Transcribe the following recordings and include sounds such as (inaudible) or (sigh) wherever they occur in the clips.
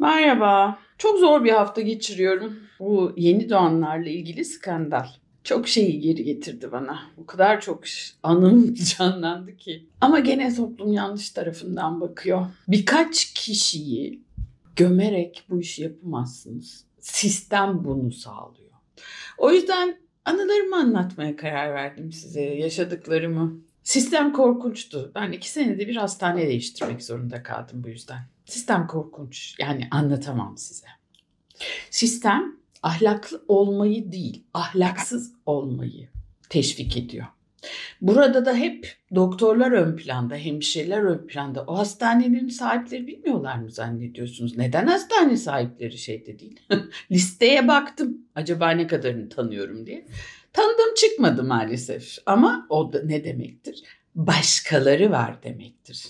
Merhaba. Çok zor bir hafta geçiriyorum. Bu yeni doğanlarla ilgili skandal. Çok şeyi geri getirdi bana. O kadar çok anım (laughs) canlandı ki. Ama gene toplum yanlış tarafından bakıyor. Birkaç kişiyi gömerek bu işi yapamazsınız. Sistem bunu sağlıyor. O yüzden anılarımı anlatmaya karar verdim size, yaşadıklarımı. Sistem korkunçtu. Ben iki senede bir hastane değiştirmek zorunda kaldım bu yüzden. Sistem korkunç. Yani anlatamam size. Sistem ahlaklı olmayı değil, ahlaksız olmayı teşvik ediyor. Burada da hep doktorlar ön planda, hemşireler ön planda. O hastanelerin sahipleri bilmiyorlar mı zannediyorsunuz? Neden hastane sahipleri şeyde değil? (laughs) Listeye baktım acaba ne kadarını tanıyorum diye. Tanıdım çıkmadı maalesef ama o da ne demektir? Başkaları var demektir.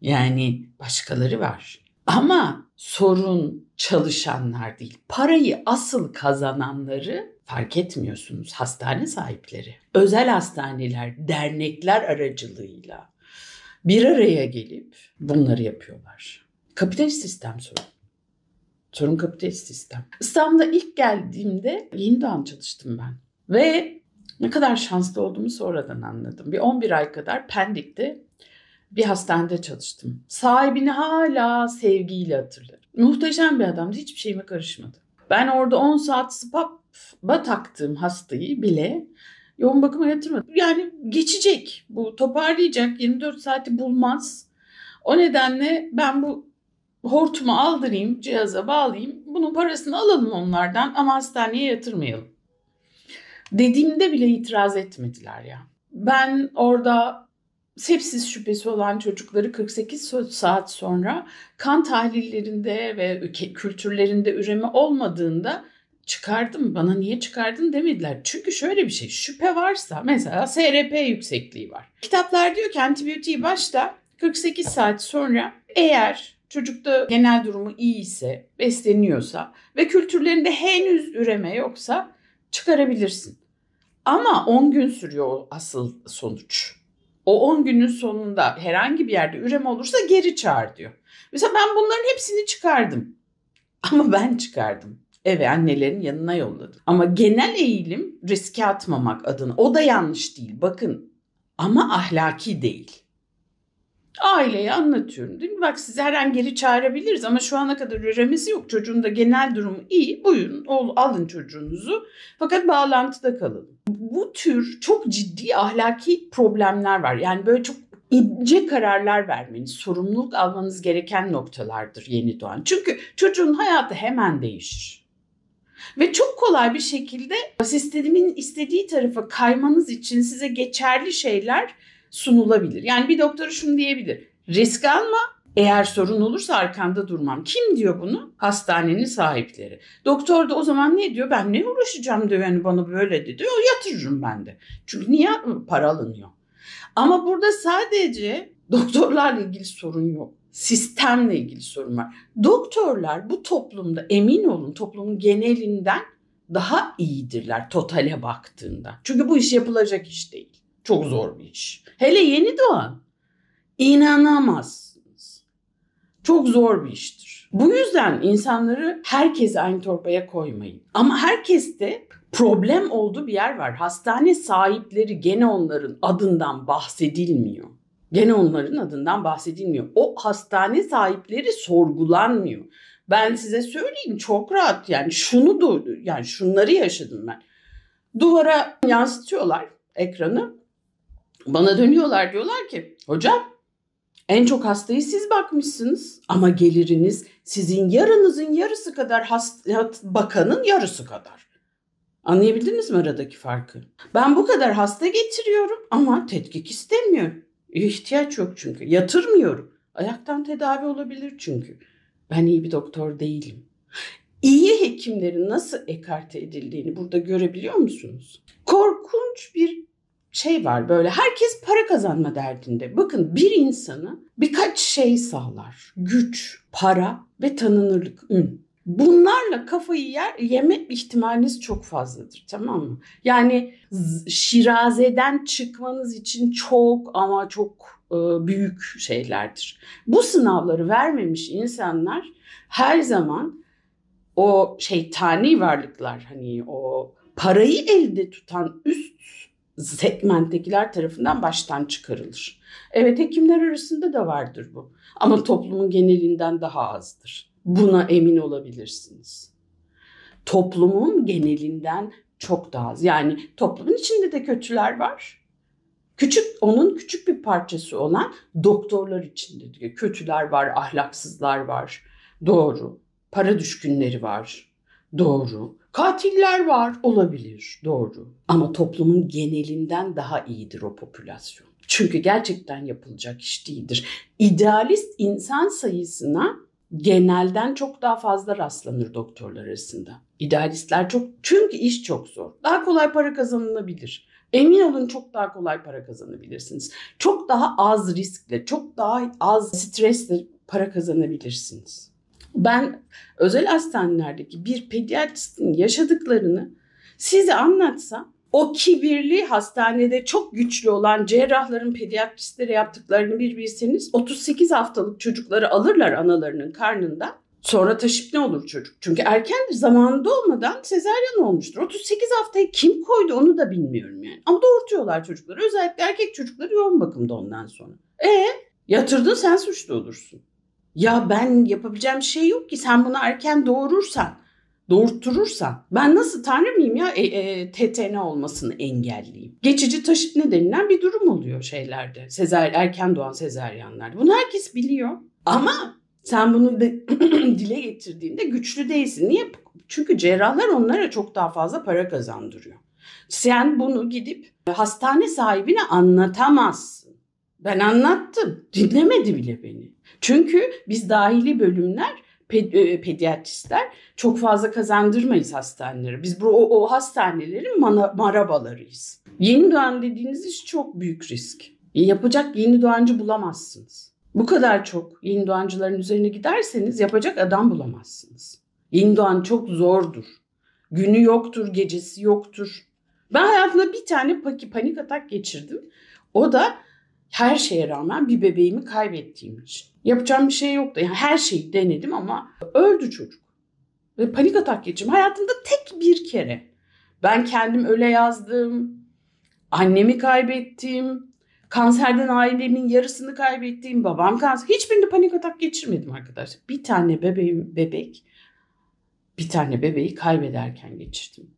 Yani başkaları var. Ama sorun çalışanlar değil. Parayı asıl kazananları fark etmiyorsunuz hastane sahipleri. Özel hastaneler, dernekler aracılığıyla bir araya gelip bunları yapıyorlar. Kapitalist sistem sorun. Sorun kapitalist sistem. İstanbul'a ilk geldiğimde yeni doğan çalıştım ben. Ve ne kadar şanslı olduğumu sonradan anladım. Bir 11 ay kadar Pendik'te bir hastanede çalıştım. Sahibini hala sevgiyle hatırlarım. Muhteşem bir adamdı. Hiçbir şeyime karışmadı. Ben orada 10 saat spa taktığım hastayı bile yoğun bakıma yatırmadım. Yani geçecek bu toparlayacak 24 saati bulmaz. O nedenle ben bu hortumu aldırayım, cihaza bağlayayım. Bunun parasını alalım onlardan ama hastaneye yatırmayalım. Dediğimde bile itiraz etmediler ya. Ben orada sepsis şüphesi olan çocukları 48 saat sonra kan tahlillerinde ve kültürlerinde üreme olmadığında çıkardım bana niye çıkardın demediler. Çünkü şöyle bir şey şüphe varsa mesela SRP yüksekliği var. Kitaplar diyor ki antibiyotiği başta 48 saat sonra eğer çocukta genel durumu iyi ise besleniyorsa ve kültürlerinde henüz üreme yoksa çıkarabilirsin. Ama 10 gün sürüyor asıl sonuç. O 10 günün sonunda herhangi bir yerde üreme olursa geri çağır diyor. Mesela ben bunların hepsini çıkardım. (laughs) Ama ben çıkardım. Eve annelerin yanına yolladım. Ama genel eğilim riske atmamak adına. O da yanlış değil bakın. Ama ahlaki değil aileye anlatıyorum değil mi? Bak sizi her an geri çağırabiliriz ama şu ana kadar üremesi yok. Çocuğun da genel durumu iyi. Buyurun ol, alın çocuğunuzu. Fakat bağlantıda kalın. Bu tür çok ciddi ahlaki problemler var. Yani böyle çok ince kararlar vermeniz, sorumluluk almanız gereken noktalardır yeni doğan. Çünkü çocuğun hayatı hemen değişir. Ve çok kolay bir şekilde sistemin istediği tarafa kaymanız için size geçerli şeyler sunulabilir. Yani bir doktora şunu diyebilir. Risk alma eğer sorun olursa arkanda durmam. Kim diyor bunu? Hastanenin sahipleri. Doktor da o zaman ne diyor? Ben ne uğraşacağım döveni bana böyle dedi. O yatırırım ben de. Çünkü niye para alınıyor? Ama burada sadece doktorlarla ilgili sorun yok. Sistemle ilgili sorun var. Doktorlar bu toplumda emin olun toplumun genelinden daha iyidirler totale baktığında. Çünkü bu iş yapılacak iş değil. Çok zor bir iş. Hele yeni doğan. İnanamazsınız. Çok zor bir iştir. Bu yüzden insanları herkes aynı torbaya koymayın. Ama herkeste problem olduğu bir yer var. Hastane sahipleri gene onların adından bahsedilmiyor. Gene onların adından bahsedilmiyor. O hastane sahipleri sorgulanmıyor. Ben size söyleyeyim çok rahat yani şunu da yani şunları yaşadım ben. Duvara yansıtıyorlar ekranı. Bana dönüyorlar diyorlar ki hocam en çok hastayı siz bakmışsınız ama geliriniz sizin yarınızın yarısı kadar hasta, bakanın yarısı kadar. Anlayabildiniz mi aradaki farkı? Ben bu kadar hasta getiriyorum ama tetkik istemiyorum. İhtiyaç yok çünkü. Yatırmıyorum. Ayaktan tedavi olabilir çünkü. Ben iyi bir doktor değilim. İyi hekimlerin nasıl ekarte edildiğini burada görebiliyor musunuz? Korkunç bir şey var böyle herkes para kazanma derdinde. Bakın bir insanı birkaç şey sağlar. Güç, para ve tanınırlık, ün. Bunlarla kafayı yer, yeme ihtimaliniz çok fazladır tamam mı? Yani şirazeden çıkmanız için çok ama çok e, büyük şeylerdir. Bu sınavları vermemiş insanlar her zaman o şeytani varlıklar hani o parayı elde tutan üst segmenttekiler tarafından baştan çıkarılır. Evet hekimler arasında da vardır bu. Ama toplumun genelinden daha azdır. Buna emin olabilirsiniz. Toplumun genelinden çok daha az. Yani toplumun içinde de kötüler var. Küçük onun küçük bir parçası olan doktorlar içinde diyor. Kötüler var, ahlaksızlar var. Doğru. Para düşkünleri var. Doğru. Katiller var olabilir doğru ama toplumun genelinden daha iyidir o popülasyon. Çünkü gerçekten yapılacak iş değildir. İdealist insan sayısına genelden çok daha fazla rastlanır doktorlar arasında. İdealistler çok çünkü iş çok zor. Daha kolay para kazanılabilir. Emin olun çok daha kolay para kazanabilirsiniz. Çok daha az riskle, çok daha az stresle para kazanabilirsiniz. Ben özel hastanelerdeki bir pediatristin yaşadıklarını size anlatsam o kibirli hastanede çok güçlü olan cerrahların pediatristlere yaptıklarını bir bilseniz 38 haftalık çocukları alırlar analarının karnında, Sonra taşıp ne olur çocuk? Çünkü erkendir zamanında olmadan sezaryen olmuştur. 38 haftaya kim koydu onu da bilmiyorum yani. Ama doğurtuyorlar çocukları. Özellikle erkek çocukları yoğun bakımda ondan sonra. E yatırdın sen suçlu olursun. Ya ben yapabileceğim şey yok ki sen bunu erken doğurursan, doğurtturursan ben nasıl tanrı mıyım ya e, e, TTN olmasını engelleyeyim. Geçici taşıt nedeninden bir durum oluyor şeylerde. Sezer, erken doğan sezeryanlarda. Bunu herkes biliyor. Ama sen bunu de, (clears throat) dile getirdiğinde güçlü değilsin. Niye? Çünkü cerrahlar onlara çok daha fazla para kazandırıyor. Sen bunu gidip e, hastane sahibine anlatamazsın. Ben anlattım. Dinlemedi bile beni. Çünkü biz dahili bölümler ped- e, pediatristler çok fazla kazandırmayız hastanelere. Biz bu o, o hastanelerin mana, marabalarıyız. Yeni doğan dediğiniz iş çok büyük risk. E, yapacak yeni doğancı bulamazsınız. Bu kadar çok yeni doğancıların üzerine giderseniz yapacak adam bulamazsınız. Yeni doğan çok zordur. Günü yoktur, gecesi yoktur. Ben hayatımda bir tane panik atak geçirdim. O da her şeye rağmen bir bebeğimi kaybettiğim için. Yapacağım bir şey yoktu. Yani her şeyi denedim ama öldü çocuk. Ve panik atak geçirdim. Hayatımda tek bir kere. Ben kendim öyle yazdım. Annemi kaybettim. Kanserden ailemin yarısını kaybettiğim babam kanser. Hiçbirinde panik atak geçirmedim arkadaşlar. Bir tane bebeğim, bebek, bir tane bebeği kaybederken geçirdim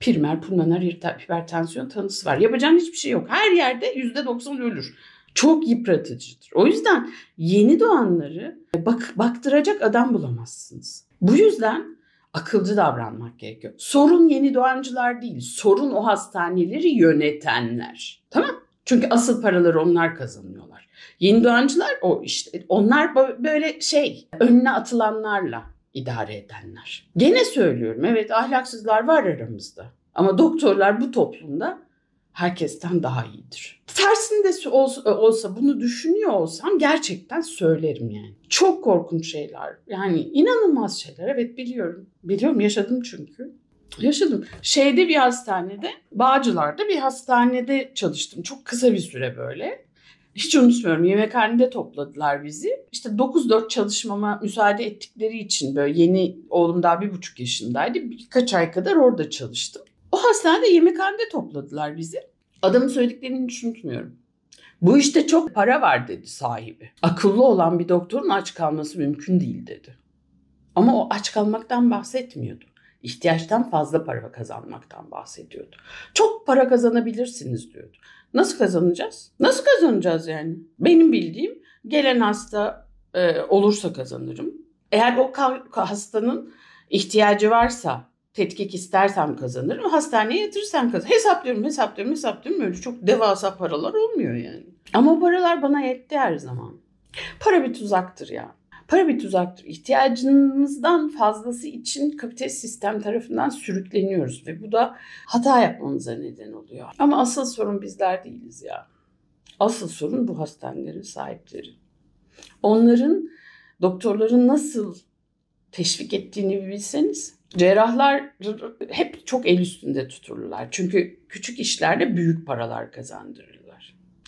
primer pulmoner hipertansiyon tanısı var. Yapacağın hiçbir şey yok. Her yerde yüzde %90 ölür. Çok yıpratıcıdır. O yüzden yeni doğanları bak, baktıracak adam bulamazsınız. Bu yüzden akılcı davranmak gerekiyor. Sorun yeni doğancılar değil. Sorun o hastaneleri yönetenler. Tamam? Çünkü asıl paraları onlar kazanıyorlar. Yeni doğancılar o işte onlar böyle şey önüne atılanlarla idare edenler. Gene söylüyorum evet ahlaksızlar var aramızda. Ama doktorlar bu toplumda herkesten daha iyidir. Tersinde olsa, e, olsa bunu düşünüyor olsam gerçekten söylerim yani. Çok korkunç şeyler. Yani inanılmaz şeyler. Evet biliyorum. Biliyorum yaşadım çünkü. Yaşadım. Şeyde bir hastanede, Bağcılar'da bir hastanede çalıştım. Çok kısa bir süre böyle hiç unutmuyorum yemekhanede topladılar bizi. İşte 9-4 çalışmama müsaade ettikleri için böyle yeni oğlum daha bir buçuk yaşındaydı. Birkaç ay kadar orada çalıştım. O hastanede yemekhanede topladılar bizi. Adamın söylediklerini hiç unutmuyorum. Bu işte çok para var dedi sahibi. Akıllı olan bir doktorun aç kalması mümkün değil dedi. Ama o aç kalmaktan bahsetmiyordu ihtiyaçtan fazla para kazanmaktan bahsediyordu. Çok para kazanabilirsiniz diyordu. Nasıl kazanacağız? Nasıl kazanacağız yani? Benim bildiğim gelen hasta e, olursa kazanırım. Eğer o hastanın ihtiyacı varsa tetkik istersem kazanırım. Hastaneye yatırırsam kazanırım. Hesaplıyorum, hesaplıyorum, hesaplıyorum. Öyle çok devasa paralar olmuyor yani. Ama paralar bana yetti her zaman. Para bir tuzaktır ya. Para bir tuzaktır. İhtiyacımızdan fazlası için kapitalist sistem tarafından sürükleniyoruz ve bu da hata yapmamıza neden oluyor. Ama asıl sorun bizler değiliz ya. Asıl sorun bu hastanelerin sahipleri. Onların doktorların nasıl teşvik ettiğini bilseniz cerrahlar hep çok el üstünde tuturlar Çünkü küçük işlerde büyük paralar kazandırır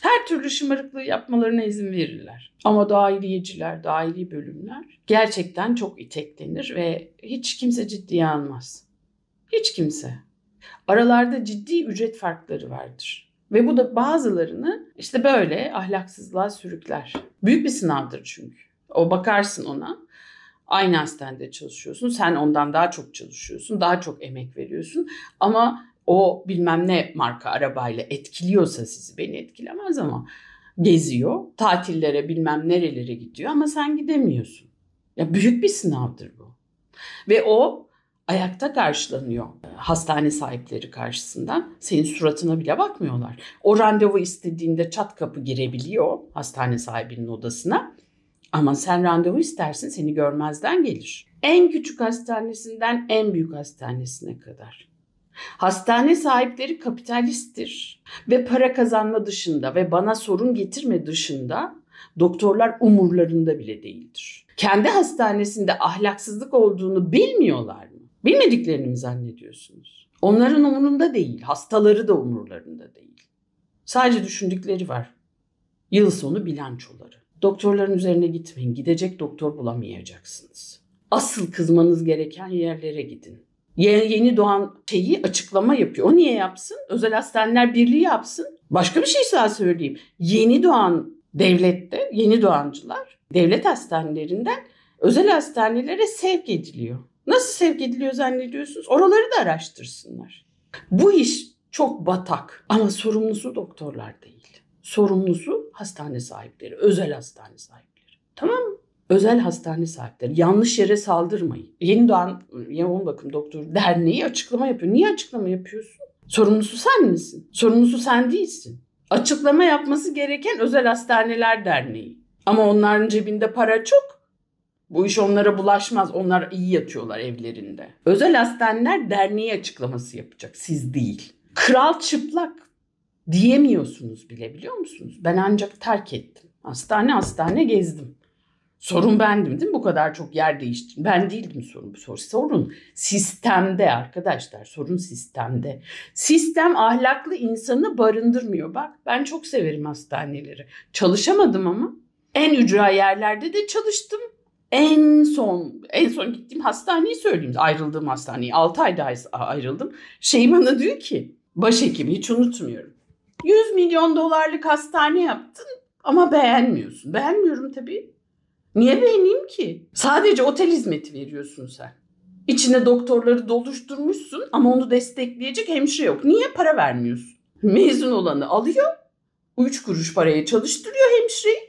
her türlü şımarıklığı yapmalarına izin verirler. Ama dairiyeciler, dairi bölümler gerçekten çok iteklenir ve hiç kimse ciddiye almaz. Hiç kimse. Aralarda ciddi ücret farkları vardır. Ve bu da bazılarını işte böyle ahlaksızlığa sürükler. Büyük bir sınavdır çünkü. O bakarsın ona. Aynı hastanede çalışıyorsun. Sen ondan daha çok çalışıyorsun. Daha çok emek veriyorsun. Ama o bilmem ne marka arabayla etkiliyorsa sizi beni etkilemez ama geziyor. Tatillere bilmem nerelere gidiyor ama sen gidemiyorsun. Ya büyük bir sınavdır bu. Ve o ayakta karşılanıyor hastane sahipleri karşısında. Senin suratına bile bakmıyorlar. O randevu istediğinde çat kapı girebiliyor hastane sahibinin odasına. Ama sen randevu istersin seni görmezden gelir. En küçük hastanesinden en büyük hastanesine kadar. Hastane sahipleri kapitalisttir ve para kazanma dışında ve bana sorun getirme dışında doktorlar umurlarında bile değildir. Kendi hastanesinde ahlaksızlık olduğunu bilmiyorlar mı? Bilmediklerini mi zannediyorsunuz? Onların umurunda değil, hastaları da umurlarında değil. Sadece düşündükleri var. Yıl sonu bilançoları. Doktorların üzerine gitmeyin. Gidecek doktor bulamayacaksınız. Asıl kızmanız gereken yerlere gidin yeni doğan şeyi açıklama yapıyor. O niye yapsın? Özel Hastaneler Birliği yapsın. Başka bir şey daha söyleyeyim. Yeni doğan devlette, yeni doğancılar devlet hastanelerinden özel hastanelere sevk ediliyor. Nasıl sevk ediliyor zannediyorsunuz? Oraları da araştırsınlar. Bu iş çok batak ama sorumlusu doktorlar değil. Sorumlusu hastane sahipleri, özel hastane sahipleri. Tamam mı? özel hastane sahipleri yanlış yere saldırmayın. Yeni doğan yoğun bakım doktor derneği açıklama yapıyor. Niye açıklama yapıyorsun? Sorumlusu sen misin? Sorumlusu sen değilsin. Açıklama yapması gereken özel hastaneler derneği. Ama onların cebinde para çok. Bu iş onlara bulaşmaz. Onlar iyi yatıyorlar evlerinde. Özel hastaneler derneği açıklaması yapacak. Siz değil. Kral çıplak diyemiyorsunuz bile biliyor musunuz? Ben ancak terk ettim. Hastane hastane gezdim. Sorun bendim değil mi? Bu kadar çok yer değiştirdim. Ben değildim sorun. Sorun sistemde arkadaşlar. Sorun sistemde. Sistem ahlaklı insanı barındırmıyor. Bak ben çok severim hastaneleri. Çalışamadım ama. En ücra yerlerde de çalıştım. En son en son gittiğim hastaneyi söyleyeyim. Ayrıldığım hastaneyi. 6 ayda ayrıldım. Şey bana diyor ki başhekim hiç unutmuyorum. 100 milyon dolarlık hastane yaptın ama beğenmiyorsun. Beğenmiyorum tabii. Niye beğeneyim ki? Sadece otel hizmeti veriyorsun sen. İçine doktorları doluşturmuşsun ama onu destekleyecek hemşire yok. Niye para vermiyorsun? Mezun olanı alıyor, üç kuruş paraya çalıştırıyor hemşireyi.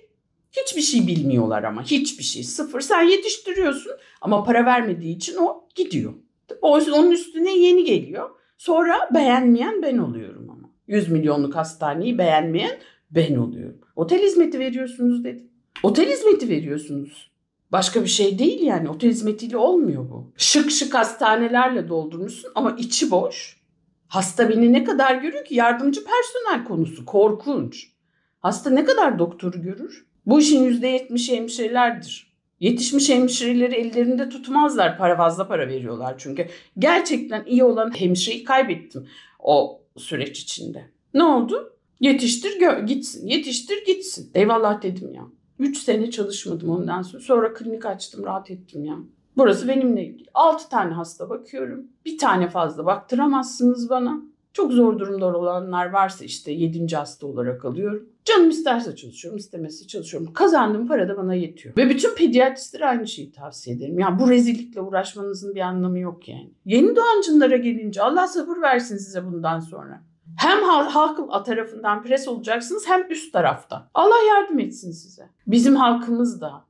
Hiçbir şey bilmiyorlar ama hiçbir şey sıfır. Sen yetiştiriyorsun ama para vermediği için o gidiyor. Onun üstüne yeni geliyor. Sonra beğenmeyen ben oluyorum ama. 100 milyonluk hastaneyi beğenmeyen ben oluyorum. Otel hizmeti veriyorsunuz dedi. Otel hizmeti veriyorsunuz. Başka bir şey değil yani. Otel hizmetiyle olmuyor bu. Şık şık hastanelerle doldurmuşsun ama içi boş. Hasta beni ne kadar görür ki yardımcı personel konusu korkunç. Hasta ne kadar doktor görür? Bu işin yüzde yetmiş hemşirelerdir. Yetişmiş hemşireleri ellerinde tutmazlar. Para fazla para veriyorlar çünkü. Gerçekten iyi olan hemşireyi kaybettim o süreç içinde. Ne oldu? Yetiştir gitsin. Yetiştir gitsin. Eyvallah dedim ya. 3 sene çalışmadım ondan sonra. Sonra klinik açtım rahat ettim yani. Burası benimle ilgili. 6 tane hasta bakıyorum. Bir tane fazla baktıramazsınız bana. Çok zor durumda olanlar varsa işte 7. hasta olarak alıyorum. Canım isterse çalışıyorum, istemesi çalışıyorum. Kazandığım para da bana yetiyor. Ve bütün pediatristlere aynı şeyi tavsiye ederim. Yani bu rezillikle uğraşmanızın bir anlamı yok yani. Yeni doğancılara gelince Allah sabır versin size bundan sonra. Hem halkın a tarafından pres olacaksınız hem üst tarafta. Allah yardım etsin size. Bizim halkımız da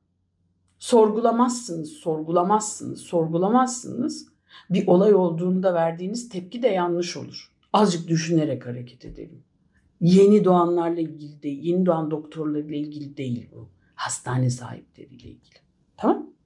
sorgulamazsınız, sorgulamazsınız, sorgulamazsınız. Bir olay olduğunda verdiğiniz tepki de yanlış olur. Azıcık düşünerek hareket edelim. Yeni doğanlarla ilgili değil, yeni doğan doktorlarla ilgili değil bu. Hastane sahipleriyle ilgili. Tamam